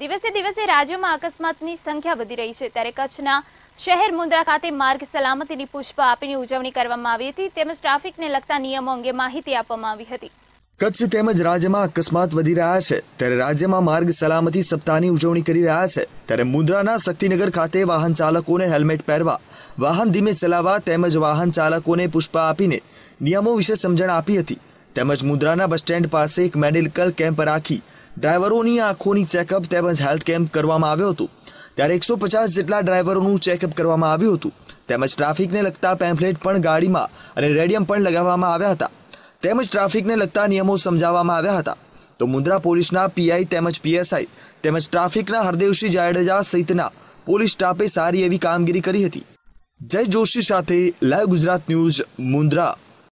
દિવસે દિવસે રાજ્યમાં અકસ્માતની સંખ્યા વધી રહી છે ત્યારે કચ્છના શહેર મુંદ્રા ખાતે માર્ગ સલામતીની પુષ્પ આપીને ઉજવણી કરવામાં આવી હતી તેમજ ટ્રાફિકને લગતા નિયમો અંગે માહિતી આપવામાં આવી હતી કચ્છ તેમજ રાજ્યમાં અકસ્માત વધી રહ્યા છે ત્યારે રાજ્યમાં માર્ગ સલામતી સપ્તાહની ઉજવણી કરી રહ્યા છે ત્યારે મુંદ્રાના શક્તિનગર ખાતે વાહન ચાલકોને હેલ્મેટ પહેરવા વાહન ધીમે ચલાવવા તેમજ વાહન ચાલકોને પુષ્પ આપીને નિયમો વિશે સમજણ આપી હતી તેમજ મુંદ્રાના બસ સ્ટેન્ડ પાસે એક મેડિકલ કેમ્પ રાખી ડ્રાઈવરોની આંખોની ચેકઅપ તેમજ હેલ્થ કેમ્પ કરવામાં આવ્યો હતો ત્યારે એકસો પચાસ જેટલા ડ્રાઈવરોનું ચેકઅપ કરવામાં આવ્યું હતું તેમજ ટ્રાફિકને લગતા પેમ્ફલેટ પણ ગાડીમાં અને રેડિયમ પણ લગાવવામાં આવ્યા હતા તેમજ ટ્રાફિકને લગતા નિયમો સમજાવવામાં આવ્યા હતા તો મુન્દ્રા પોલીસના પીઆઈ તેમજ પીએસઆઈ તેમજ ટ્રાફિકના હરદેવસિંહ જાડેજા સહિતના પોલીસ સ્ટાફે સારી એવી કામગીરી કરી હતી જય જોશી સાથે લાઈવ ગુજરાત ન્યૂઝ મુન્દ્રા